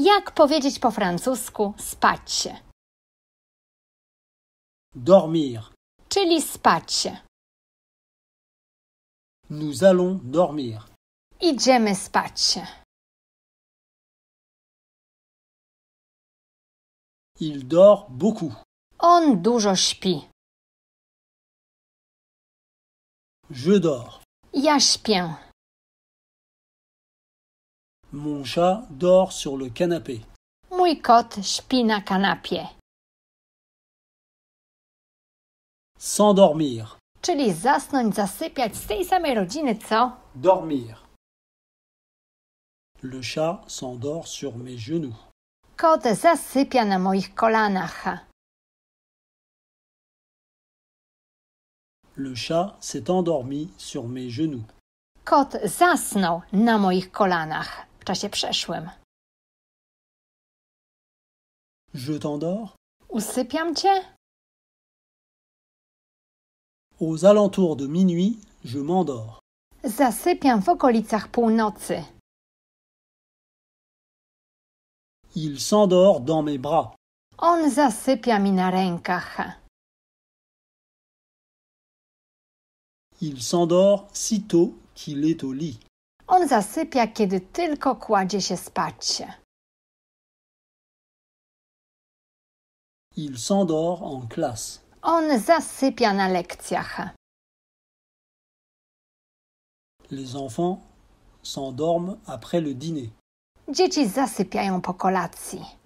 Jak powiedzieć po francusku spać się? Dormir. Czyli spać się. Nous allons dormir. Idziemy spać się. Il dort beaucoup. On dużo śpi. Je dors. Ja śpię. Mon chat dort sur le canapé. Mój kot śpi na kanapie. S'endormir. Czyli zasnąć, zasypiać z tej samej rodziny, co? Dormir. Le chat s'endort sur mes genoux. Kot zasypia na moich kolanach. Le chat s'est endormi sur mes genoux. Kot zasnął na moich kolanach. czasie przeszłym. Je t'endors? Usypiam cię? Aux alentours de minuit, je m'endors. Zasypiam w okolicach północy. Il s'endort dans mes bras. On zasypia mi na rękach. Il s'endort sitôt qu'il est au lit. On zasypia, kiedy tylko kładzie się spać. Il s'endort en classe. On zasypia na lekcjach. Les enfants s'endorment après le dîner. Dzieci zasypiają po kolacji.